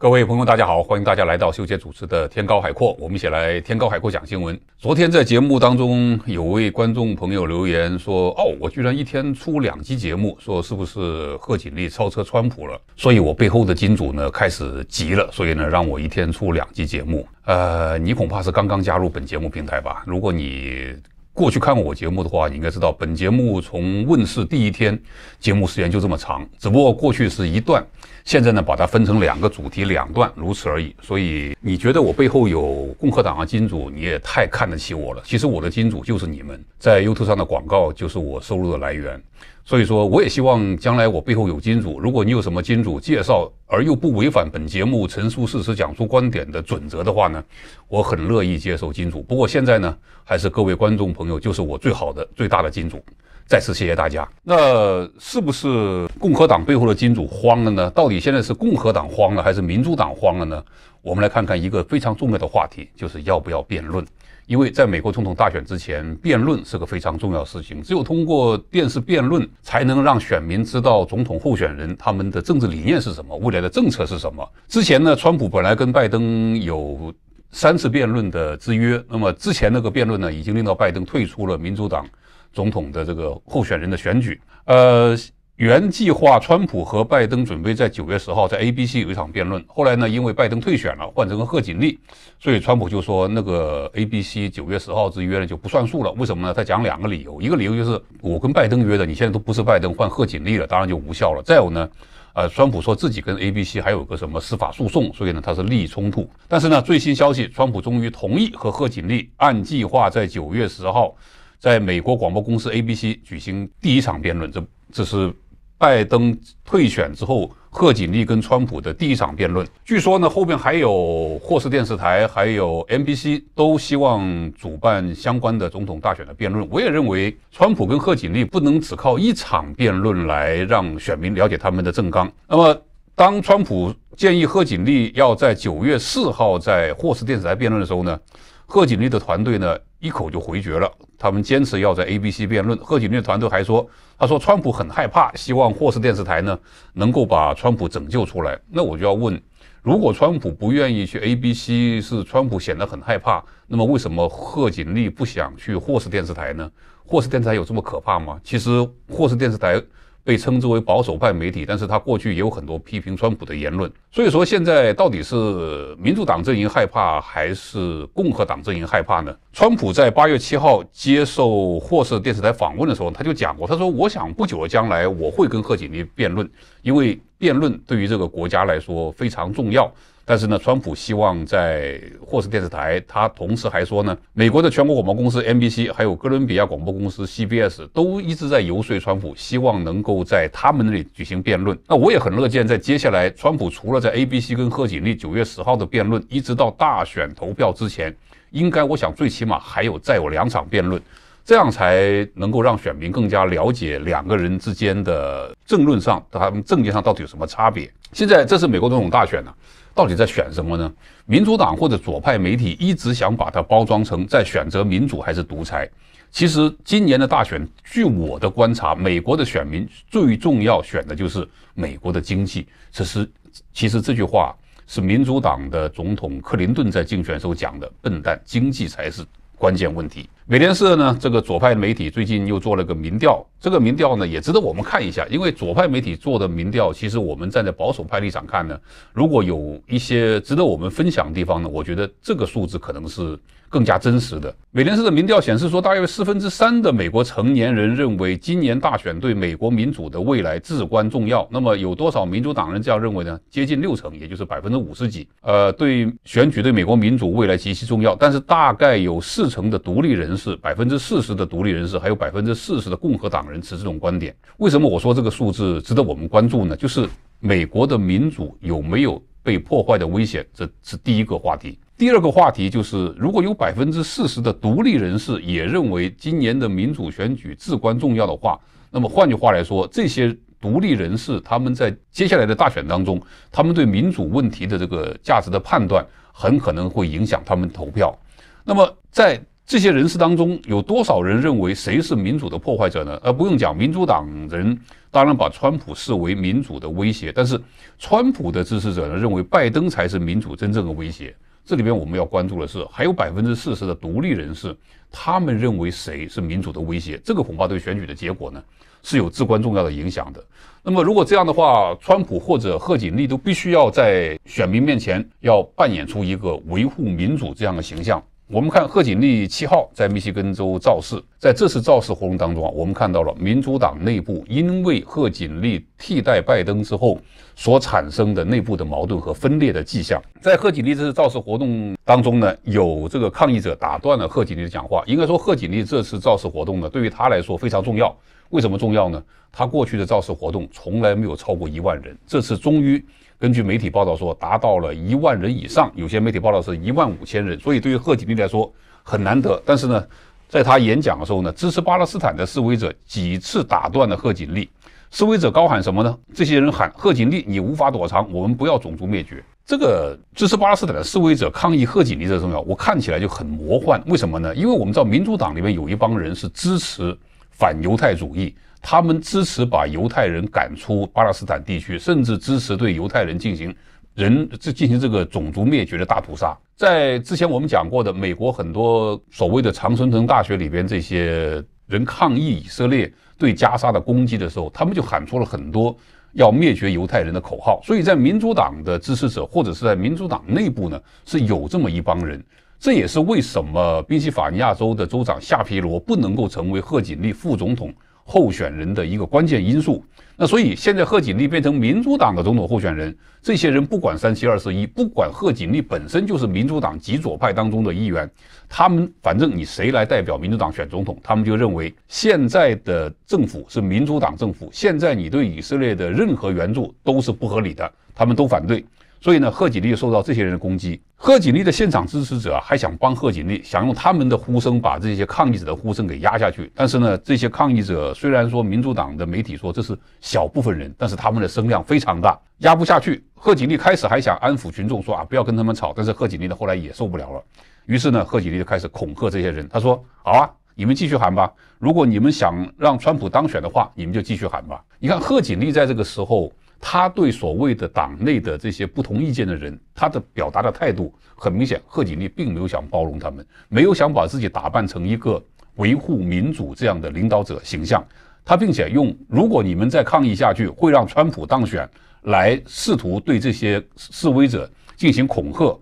各位朋友，大家好，欢迎大家来到秀杰主持的《天高海阔》，我们一起来《天高海阔》讲新闻。昨天在节目当中，有位观众朋友留言说：“哦，我居然一天出两期节目，说是不是贺锦丽超车川普了？所以，我背后的金主呢开始急了，所以呢让我一天出两期节目。呃，你恐怕是刚刚加入本节目平台吧？如果你过去看过我节目的话，你应该知道，本节目从问世第一天，节目时间就这么长，只不过过去是一段。”现在呢，把它分成两个主题两段，如此而已。所以你觉得我背后有共和党的金主，你也太看得起我了。其实我的金主就是你们，在 YouTube 上的广告就是我收入的来源。所以说，我也希望将来我背后有金主。如果你有什么金主介绍，而又不违反本节目陈述事实、讲述观点的准则的话呢，我很乐意接受金主。不过现在呢，还是各位观众朋友就是我最好的、最大的金主。再次谢谢大家。那是不是共和党背后的金主慌了呢？到底现在是共和党慌了，还是民主党慌了呢？我们来看看一个非常重要的话题，就是要不要辩论。因为在美国总统大选之前，辩论是个非常重要事情。只有通过电视辩论，才能让选民知道总统候选人他们的政治理念是什么，未来的政策是什么。之前呢，川普本来跟拜登有三次辩论的之约，那么之前那个辩论呢，已经令到拜登退出了民主党总统的这个候选人的选举。呃。原计划，川普和拜登准备在九月十号在 ABC 有一场辩论。后来呢，因为拜登退选了，换成贺锦丽，所以川普就说那个 ABC 九月十号之约呢就不算数了。为什么呢？他讲两个理由，一个理由就是我跟拜登约的，你现在都不是拜登，换贺锦丽了，当然就无效了。再有呢，呃，川普说自己跟 ABC 还有个什么司法诉讼，所以呢他是利益冲突。但是呢，最新消息，川普终于同意和贺锦丽按计划在九月十号在美国广播公司 ABC 举行第一场辩论。这这是。拜登退选之后，贺锦丽跟川普的第一场辩论，据说呢，后面还有霍氏电视台，还有 NBC 都希望主办相关的总统大选的辩论。我也认为，川普跟贺锦丽不能只靠一场辩论来让选民了解他们的政纲。那么，当川普建议贺锦丽要在九月四号在霍氏电视台辩论的时候呢，贺锦丽的团队呢？一口就回绝了。他们坚持要在 ABC 辩论。贺锦丽团队还说：“他说，川普很害怕，希望霍氏电视台呢能够把川普拯救出来。”那我就要问：如果川普不愿意去 ABC，是川普显得很害怕？那么为什么贺锦丽不想去霍氏电视台呢？霍氏电视台有这么可怕吗？其实霍氏电视台。被称之为保守派媒体，但是他过去也有很多批评川普的言论，所以说现在到底是民主党阵营害怕还是共和党阵营害怕呢？川普在八月七号接受霍氏电视台访问的时候，他就讲过，他说我想不久的将来我会跟贺锦丽辩论，因为辩论对于这个国家来说非常重要。但是呢，川普希望在霍斯电视台。他同时还说呢，美国的全国广播公司 NBC，还有哥伦比亚广播公司 CBS 都一直在游说川普，希望能够在他们那里举行辩论。那我也很乐见，在接下来，川普除了在 ABC 跟贺锦丽九月十号的辩论，一直到大选投票之前，应该我想最起码还有再有两场辩论，这样才能够让选民更加了解两个人之间的政论上，他们政见上到底有什么差别。现在这是美国总统大选呢。到底在选什么呢？民主党或者左派媒体一直想把它包装成在选择民主还是独裁。其实今年的大选，据我的观察，美国的选民最重要选的就是美国的经济。其实，其实这句话是民主党的总统克林顿在竞选时候讲的：“笨蛋，经济才是关键问题。”美联社呢，这个左派媒体最近又做了个民调，这个民调呢也值得我们看一下，因为左派媒体做的民调，其实我们站在保守派立场看呢，如果有一些值得我们分享的地方呢，我觉得这个数字可能是。更加真实的。美联社的民调显示说，大约四分之三的美国成年人认为今年大选对美国民主的未来至关重要。那么，有多少民主党人这样认为呢？接近六成，也就是百分之五十几。呃，对选举对美国民主未来极其重要。但是，大概有四成的独立人士，百分之四十的独立人士，还有百分之四十的共和党人持这种观点。为什么我说这个数字值得我们关注呢？就是美国的民主有没有被破坏的危险，这是第一个话题。第二个话题就是，如果有百分之四十的独立人士也认为今年的民主选举至关重要的话，那么换句话来说，这些独立人士他们在接下来的大选当中，他们对民主问题的这个价值的判断，很可能会影响他们投票。那么在这些人士当中，有多少人认为谁是民主的破坏者呢？而不用讲民主党人，当然把川普视为民主的威胁，但是川普的支持者呢，认为拜登才是民主真正的威胁。这里边我们要关注的是，还有百分之四十的独立人士，他们认为谁是民主的威胁？这个恐怕对选举的结果呢，是有至关重要的影响的。那么如果这样的话，川普或者贺锦丽都必须要在选民面前要扮演出一个维护民主这样的形象。我们看贺锦丽七号在密西根州造势，在这次造势活动当中啊，我们看到了民主党内部因为贺锦丽替代拜登之后所产生的内部的矛盾和分裂的迹象。在贺锦丽这次造势活动当中呢，有这个抗议者打断了贺锦丽的讲话。应该说，贺锦丽这次造势活动呢，对于他来说非常重要。为什么重要呢？他过去的造势活动从来没有超过一万人，这次终于。根据媒体报道说，达到了一万人以上，有些媒体报道是一万五千人。所以，对于贺锦丽来说很难得。但是呢，在他演讲的时候呢，支持巴勒斯坦的示威者几次打断了贺锦丽。示威者高喊什么呢？这些人喊贺锦丽，你无法躲藏，我们不要种族灭绝。这个支持巴勒斯坦的示威者抗议贺锦丽的重要，我看起来就很魔幻。为什么呢？因为我们知道民主党里面有一帮人是支持反犹太主义。他们支持把犹太人赶出巴勒斯坦地区，甚至支持对犹太人进行人这进行这个种族灭绝的大屠杀。在之前我们讲过的，美国很多所谓的常春藤大学里边，这些人抗议以色列对加沙的攻击的时候，他们就喊出了很多要灭绝犹太人的口号。所以在民主党的支持者或者是在民主党内部呢，是有这么一帮人。这也是为什么宾夕法尼亚州的州长夏皮罗不能够成为贺锦丽副总统。候选人的一个关键因素。那所以现在贺锦丽变成民主党的总统候选人，这些人不管三七二十一，不管贺锦丽本身就是民主党极左派当中的一员，他们反正你谁来代表民主党选总统，他们就认为现在的政府是民主党政府，现在你对以色列的任何援助都是不合理的，他们都反对。所以呢，贺锦丽受到这些人的攻击。贺锦丽的现场支持者还想帮贺锦丽，想用他们的呼声把这些抗议者的呼声给压下去。但是呢，这些抗议者虽然说民主党的媒体说这是小部分人，但是他们的声量非常大，压不下去。贺锦丽开始还想安抚群众说啊，不要跟他们吵。但是贺锦丽呢后来也受不了了，于是呢，贺锦丽就开始恐吓这些人，他说：“好啊，你们继续喊吧。如果你们想让川普当选的话，你们就继续喊吧。”你看贺锦丽在这个时候。他对所谓的党内的这些不同意见的人，他的表达的态度很明显，贺锦丽并没有想包容他们，没有想把自己打扮成一个维护民主这样的领导者形象。他并且用“如果你们再抗议下去，会让川普当选”来试图对这些示威者进行恐吓。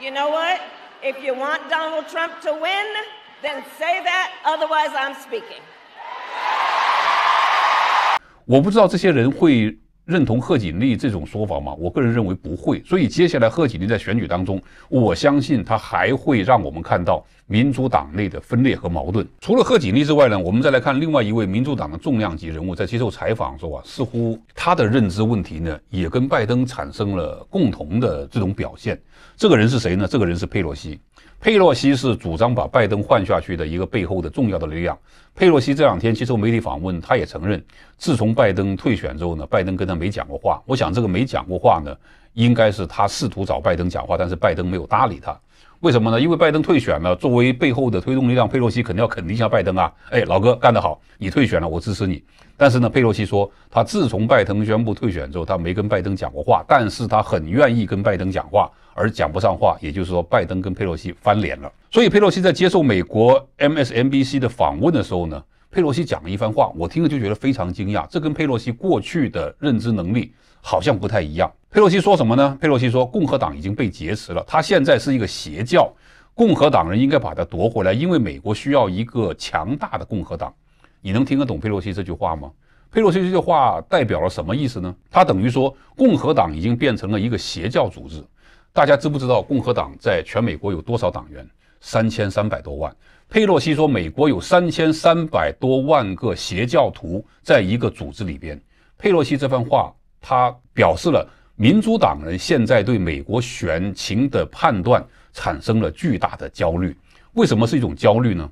You know what? If you want Donald Trump to win. Then say that, otherwise I'm speaking. 我不知道这些人会认同贺锦丽这种说法吗？我个人认为不会。所以接下来贺锦丽在选举当中，我相信她还会让我们看到民主党内的分裂和矛盾。除了贺锦丽之外呢，我们再来看另外一位民主党的重量级人物在接受采访的时候啊，似乎他的认知问题呢，也跟拜登产生了共同的这种表现。这个人是谁呢？这个人是佩洛西。佩洛西是主张把拜登换下去的一个背后的重要的力量。佩洛西这两天接受媒体访问，他也承认，自从拜登退选之后呢，拜登跟他没讲过话。我想这个没讲过话呢，应该是他试图找拜登讲话，但是拜登没有搭理他。为什么呢？因为拜登退选了，作为背后的推动力量，佩洛西肯定要肯定一下拜登啊！哎，老哥干得好，你退选了，我支持你。但是呢，佩洛西说，他自从拜登宣布退选之后，他没跟拜登讲过话，但是他很愿意跟拜登讲话，而讲不上话。也就是说，拜登跟佩洛西翻脸了。所以，佩洛西在接受美国 MSNBC 的访问的时候呢，佩洛西讲了一番话，我听了就觉得非常惊讶，这跟佩洛西过去的认知能力好像不太一样。佩洛西说什么呢？佩洛西说，共和党已经被劫持了，他现在是一个邪教，共和党人应该把他夺回来，因为美国需要一个强大的共和党。你能听得懂佩洛西这句话吗？佩洛西这句话代表了什么意思呢？他等于说，共和党已经变成了一个邪教组织。大家知不知道共和党在全美国有多少党员？三千三百多万。佩洛西说，美国有三千三百多万个邪教徒在一个组织里边。佩洛西这番话，他表示了。民主党人现在对美国选情的判断产生了巨大的焦虑。为什么是一种焦虑呢？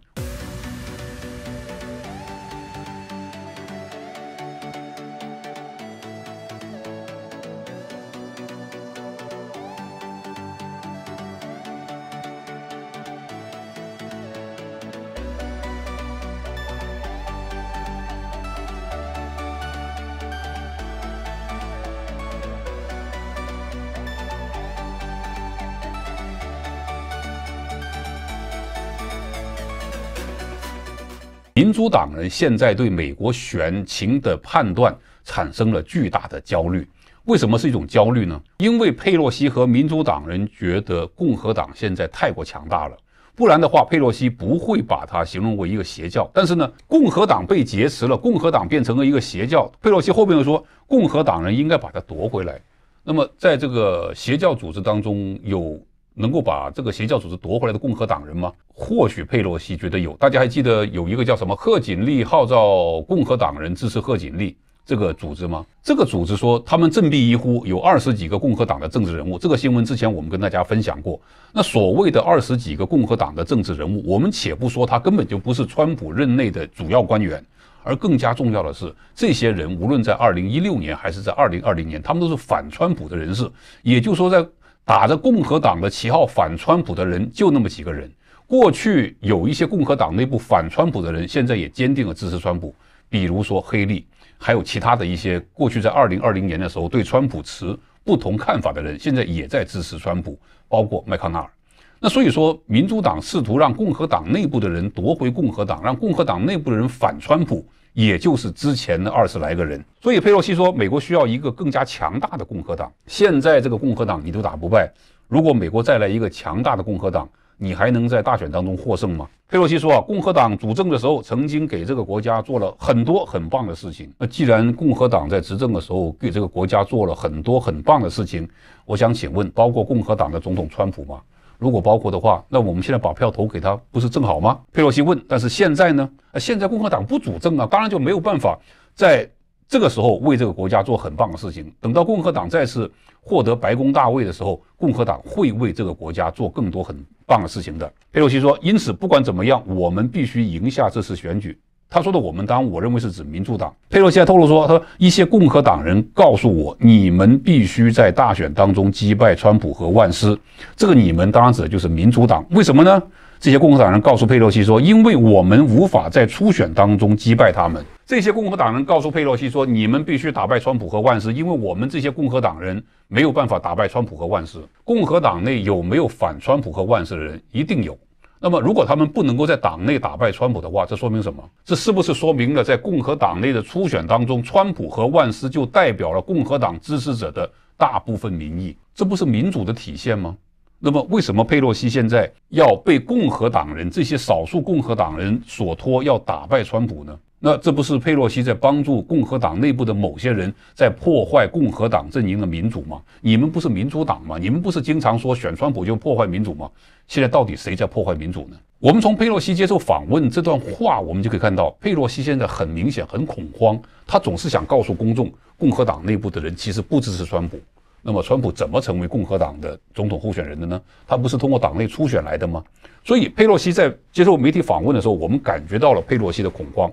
民主党人现在对美国选情的判断产生了巨大的焦虑。为什么是一种焦虑呢？因为佩洛西和民主党人觉得共和党现在太过强大了，不然的话，佩洛西不会把它形容为一个邪教。但是呢，共和党被劫持了，共和党变成了一个邪教。佩洛西后面又说，共和党人应该把它夺回来。那么，在这个邪教组织当中有。能够把这个邪教组织夺回来的共和党人吗？或许佩洛西觉得有。大家还记得有一个叫什么贺锦丽，号召共和党人支持贺锦丽这个组织吗？这个组织说他们振臂一呼，有二十几个共和党的政治人物。这个新闻之前我们跟大家分享过。那所谓的二十几个共和党的政治人物，我们且不说他根本就不是川普任内的主要官员，而更加重要的是，这些人无论在2016年还是在2020年，他们都是反川普的人士。也就是说，在打着共和党的旗号反川普的人就那么几个人。过去有一些共和党内部反川普的人，现在也坚定了支持川普，比如说黑利，还有其他的一些过去在二零二零年的时候对川普持不同看法的人，现在也在支持川普，包括麦康奈尔。那所以说，民主党试图让共和党内部的人夺回共和党，让共和党内部的人反川普，也就是之前的二十来个人。所以佩洛西说，美国需要一个更加强大的共和党。现在这个共和党你都打不败，如果美国再来一个强大的共和党，你还能在大选当中获胜吗？佩洛西说啊，共和党主政的时候曾经给这个国家做了很多很棒的事情。那既然共和党在执政的时候给这个国家做了很多很棒的事情，我想请问，包括共和党的总统川普吗？如果包括的话，那我们现在把票投给他，不是正好吗？佩洛西问。但是现在呢？现在共和党不主政啊，当然就没有办法在这个时候为这个国家做很棒的事情。等到共和党再次获得白宫大位的时候，共和党会为这个国家做更多很棒的事情的。佩洛西说。因此，不管怎么样，我们必须赢下这次选举。他说的“我们”，当我认为是指民主党。佩洛西还透露说，他说一些共和党人告诉我：“你们必须在大选当中击败川普和万斯。”这个“你们”当然指的就是民主党。为什么呢？这些共和党人告诉佩洛西说：“因为我们无法在初选当中击败他们。”这些共和党人告诉佩洛西说：“你们必须打败川普和万斯，因为我们这些共和党人没有办法打败川普和万斯。”共和党内有没有反川普和万斯的人？一定有。那么，如果他们不能够在党内打败川普的话，这说明什么？这是不是说明了在共和党内的初选当中，川普和万斯就代表了共和党支持者的大部分民意？这不是民主的体现吗？那么，为什么佩洛西现在要被共和党人这些少数共和党人所托要打败川普呢？那这不是佩洛西在帮助共和党内部的某些人在破坏共和党阵营的民主吗？你们不是民主党吗？你们不是经常说选川普就破坏民主吗？现在到底谁在破坏民主呢？我们从佩洛西接受访问这段话，我们就可以看到，佩洛西现在很明显很恐慌。他总是想告诉公众，共和党内部的人其实不支持川普。那么，川普怎么成为共和党的总统候选人的呢？他不是通过党内初选来的吗？所以，佩洛西在接受媒体访问的时候，我们感觉到了佩洛西的恐慌。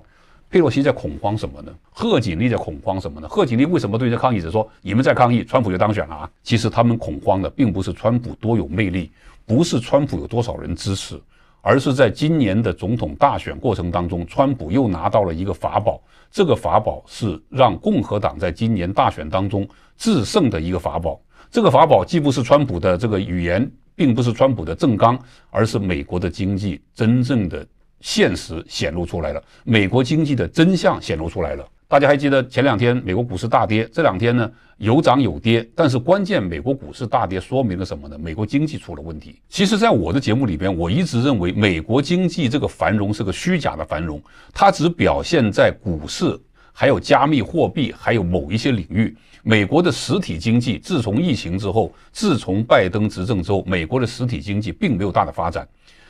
佩洛西在恐慌什么呢？贺锦丽在恐慌什么呢？贺锦丽为什么对着抗议者说：“你们在抗议，川普就当选了啊？”其实，他们恐慌的并不是川普多有魅力。不是川普有多少人支持，而是在今年的总统大选过程当中，川普又拿到了一个法宝。这个法宝是让共和党在今年大选当中制胜的一个法宝。这个法宝既不是川普的这个语言，并不是川普的政纲，而是美国的经济真正的现实显露出来了，美国经济的真相显露出来了。大家还记得前两天美国股市大跌，这两天呢有涨有跌，但是关键美国股市大跌说明了什么呢？美国经济出了问题。其实，在我的节目里边，我一直认为美国经济这个繁荣是个虚假的繁荣，它只表现在股市，还有加密货币，还有某一些领域。美国的实体经济自从疫情之后，自从拜登执政之后，美国的实体经济并没有大的发展。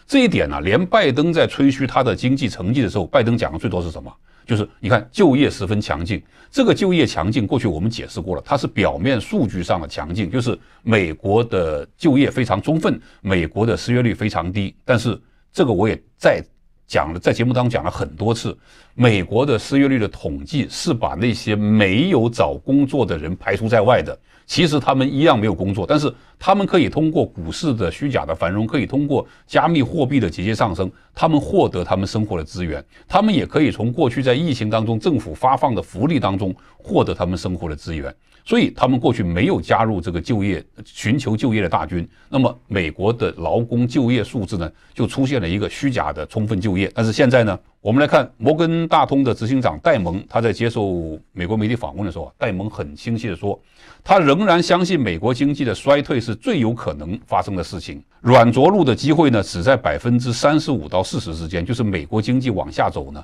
这一点呢，连拜登在吹嘘他的经济成绩的时候，拜登讲的最多是什么？就是你看就业十分强劲，这个就业强劲，过去我们解释过了，它是表面数据上的强劲，就是美国的就业非常充分，美国的失业率非常低。但是这个我也在讲，了，在节目当中讲了很多次，美国的失业率的统计是把那些没有找工作的人排除在外的。其实他们一样没有工作，但是他们可以通过股市的虚假的繁荣，可以通过加密货币的节节上升，他们获得他们生活的资源。他们也可以从过去在疫情当中政府发放的福利当中获得他们生活的资源。所以他们过去没有加入这个就业寻求就业的大军。那么美国的劳工就业数字呢，就出现了一个虚假的充分就业。但是现在呢？我们来看摩根大通的执行长戴蒙，他在接受美国媒体访问的时候戴蒙很清晰的说，他仍然相信美国经济的衰退是最有可能发生的事情，软着陆的机会呢只在百分之三十五到四十之间，就是美国经济往下走呢。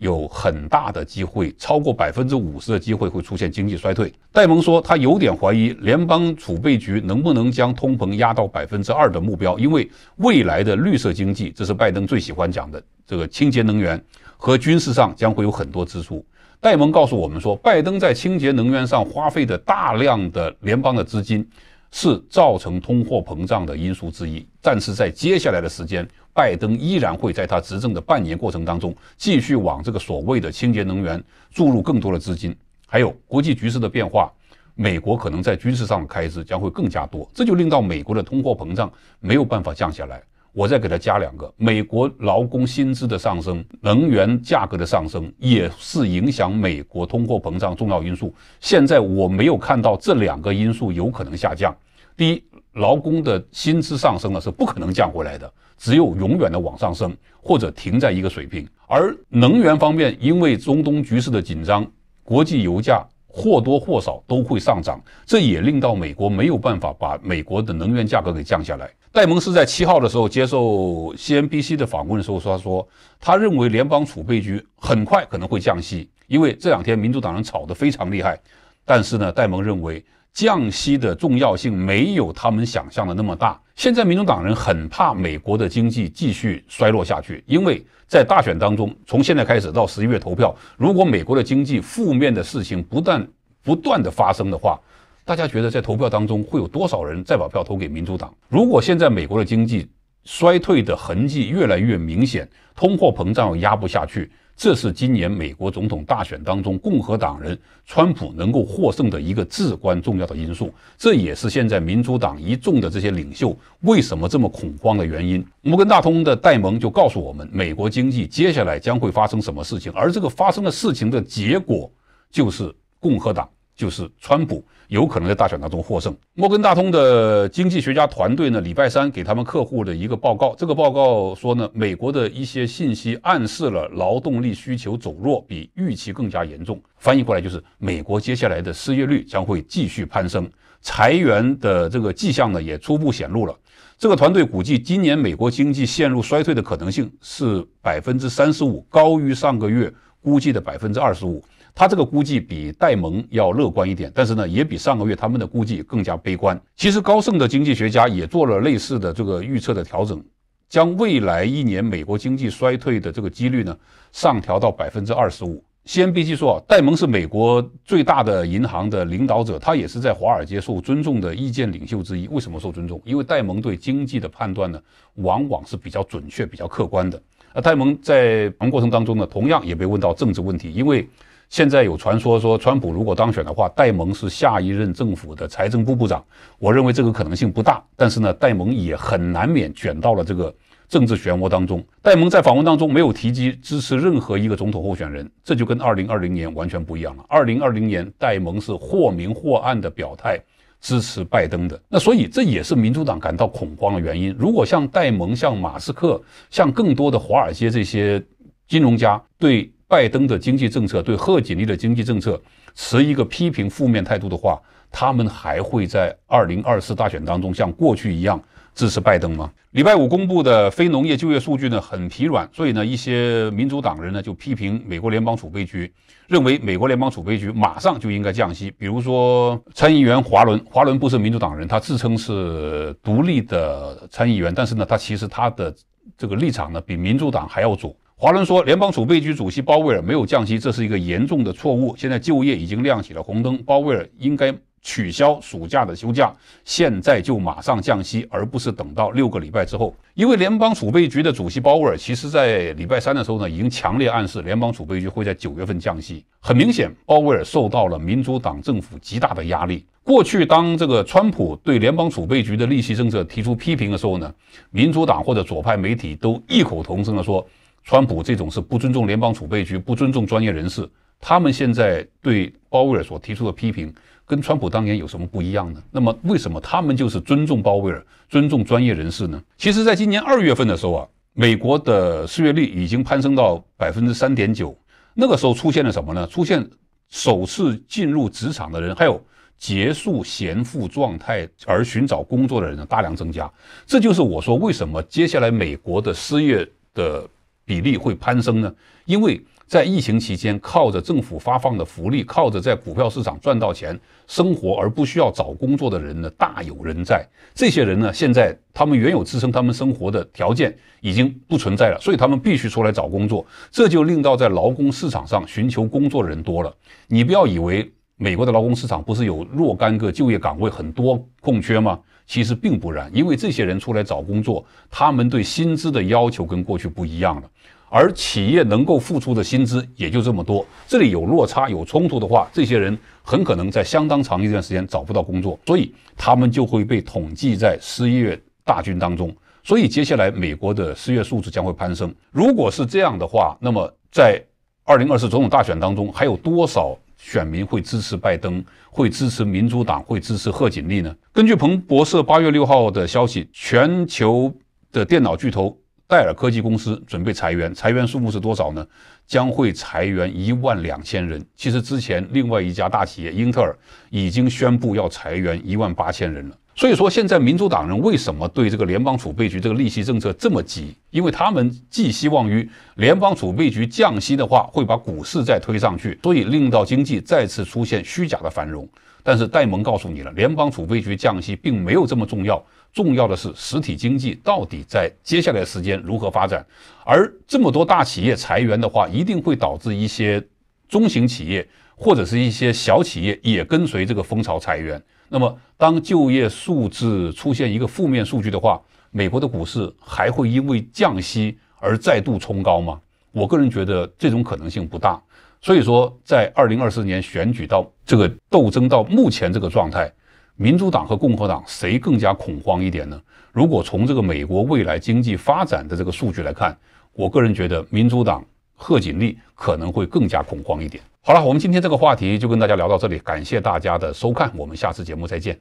有很大的机会，超过百分之五十的机会会出现经济衰退。戴蒙说，他有点怀疑联邦储备局能不能将通膨压到百分之二的目标，因为未来的绿色经济，这是拜登最喜欢讲的这个清洁能源和军事上将会有很多支出。戴蒙告诉我们说，拜登在清洁能源上花费的大量的联邦的资金，是造成通货膨胀的因素之一。但是在接下来的时间。拜登依然会在他执政的半年过程当中，继续往这个所谓的清洁能源注入更多的资金。还有国际局势的变化，美国可能在军事上的开支将会更加多，这就令到美国的通货膨胀没有办法降下来。我再给他加两个，美国劳工薪资的上升，能源价格的上升也是影响美国通货膨胀重要因素。现在我没有看到这两个因素有可能下降。第一，劳工的薪资上升了是不可能降回来的。只有永远的往上升，或者停在一个水平。而能源方面，因为中东局势的紧张，国际油价或多或少都会上涨。这也令到美国没有办法把美国的能源价格给降下来。戴蒙斯在七号的时候接受 CNBC 的访问的时候说，他说他认为联邦储备局很快可能会降息，因为这两天民主党人吵得非常厉害。但是呢，戴蒙认为。降息的重要性没有他们想象的那么大。现在民主党人很怕美国的经济继续衰落下去，因为在大选当中，从现在开始到十一月投票，如果美国的经济负面的事情不断不断的发生的话，大家觉得在投票当中会有多少人再把票投给民主党？如果现在美国的经济衰退的痕迹越来越明显，通货膨胀又压不下去。这是今年美国总统大选当中共和党人川普能够获胜的一个至关重要的因素，这也是现在民主党一众的这些领袖为什么这么恐慌的原因。摩根大通的戴蒙就告诉我们，美国经济接下来将会发生什么事情，而这个发生的事情的结果就是共和党。就是川普有可能在大选当中获胜。摩根大通的经济学家团队呢，礼拜三给他们客户的一个报告。这个报告说呢，美国的一些信息暗示了劳动力需求走弱比预期更加严重。翻译过来就是，美国接下来的失业率将会继续攀升，裁员的这个迹象呢也初步显露了。这个团队估计，今年美国经济陷入衰退的可能性是百分之三十五，高于上个月估计的百分之二十五。他这个估计比戴蒙要乐观一点，但是呢，也比上个月他们的估计更加悲观。其实高盛的经济学家也做了类似的这个预测的调整，将未来一年美国经济衰退的这个几率呢上调到百分之二十五。先必须说啊，戴蒙是美国最大的银行的领导者，他也是在华尔街受尊重的意见领袖之一。为什么受尊重？因为戴蒙对经济的判断呢，往往是比较准确、比较客观的。而戴蒙在谈过程当中呢，同样也被问到政治问题，因为现在有传说说，川普如果当选的话，戴蒙是下一任政府的财政部部长。我认为这个可能性不大，但是呢，戴蒙也很难免卷到了这个政治漩涡当中。戴蒙在访问当中没有提及支持任何一个总统候选人，这就跟二零二零年完全不一样了。二零二零年，戴蒙是或明或暗的表态支持拜登的。那所以这也是民主党感到恐慌的原因。如果像戴蒙、像马斯克、像更多的华尔街这些金融家对，拜登的经济政策对贺锦丽的经济政策持一个批评负面态度的话，他们还会在二零二四大选当中像过去一样支持拜登吗？礼拜五公布的非农业就业数据呢很疲软，所以呢一些民主党人呢就批评美国联邦储备局，认为美国联邦储备局马上就应该降息。比如说参议员华伦，华伦不是民主党人，他自称是独立的参议员，但是呢他其实他的这个立场呢比民主党还要左。华伦说：“联邦储备局主席鲍威尔没有降息，这是一个严重的错误。现在就业已经亮起了红灯，鲍威尔应该取消暑假的休假，现在就马上降息，而不是等到六个礼拜之后。因为联邦储备局的主席鲍威尔其实在礼拜三的时候呢，已经强烈暗示联邦储备局会在九月份降息。很明显，鲍威尔受到了民主党政府极大的压力。过去，当这个川普对联邦储备局的利息政策提出批评的时候呢，民主党或者左派媒体都异口同声地说。”川普这种是不尊重联邦储备局，不尊重专业人士。他们现在对鲍威尔所提出的批评，跟川普当年有什么不一样呢？那么为什么他们就是尊重鲍威尔，尊重专业人士呢？其实，在今年二月份的时候啊，美国的失业率已经攀升到百分之三点九。那个时候出现了什么呢？出现首次进入职场的人，还有结束闲富状态而寻找工作的人大量增加。这就是我说为什么接下来美国的失业的。比例会攀升呢？因为在疫情期间，靠着政府发放的福利，靠着在股票市场赚到钱生活而不需要找工作的人呢，大有人在。这些人呢，现在他们原有支撑他们生活的条件已经不存在了，所以他们必须出来找工作。这就令到在劳工市场上寻求工作的人多了。你不要以为。美国的劳工市场不是有若干个就业岗位很多空缺吗？其实并不然，因为这些人出来找工作，他们对薪资的要求跟过去不一样了，而企业能够付出的薪资也就这么多。这里有落差、有冲突的话，这些人很可能在相当长一段时间找不到工作，所以他们就会被统计在失业大军当中。所以接下来美国的失业数字将会攀升。如果是这样的话，那么在二零二四总统大选当中，还有多少？选民会支持拜登，会支持民主党，会支持贺锦丽呢？根据彭博社八月六号的消息，全球的电脑巨头戴尔科技公司准备裁员，裁员数目是多少呢？将会裁员一万两千人。其实之前另外一家大企业英特尔已经宣布要裁员一万八千人了。所以说，现在民主党人为什么对这个联邦储备局这个利息政策这么急？因为他们寄希望于联邦储备局降息的话，会把股市再推上去，所以令到经济再次出现虚假的繁荣。但是戴蒙告诉你了，联邦储备局降息并没有这么重要，重要的是实体经济到底在接下来的时间如何发展。而这么多大企业裁员的话，一定会导致一些中型企业或者是一些小企业也跟随这个风潮裁员。那么，当就业数字出现一个负面数据的话，美国的股市还会因为降息而再度冲高吗？我个人觉得这种可能性不大。所以说，在二零二四年选举到这个斗争到目前这个状态，民主党和共和党谁更加恐慌一点呢？如果从这个美国未来经济发展的这个数据来看，我个人觉得民主党。贺锦丽可能会更加恐慌一点。好了，我们今天这个话题就跟大家聊到这里，感谢大家的收看，我们下次节目再见。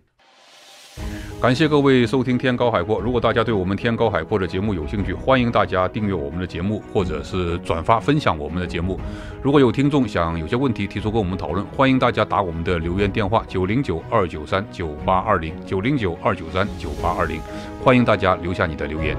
感谢各位收听《天高海阔》，如果大家对我们《天高海阔》的节目有兴趣，欢迎大家订阅我们的节目，或者是转发分享我们的节目。如果有听众想有些问题提出跟我们讨论，欢迎大家打我们的留言电话九零九二九三九八二零九零九二九三九八二零，欢迎大家留下你的留言。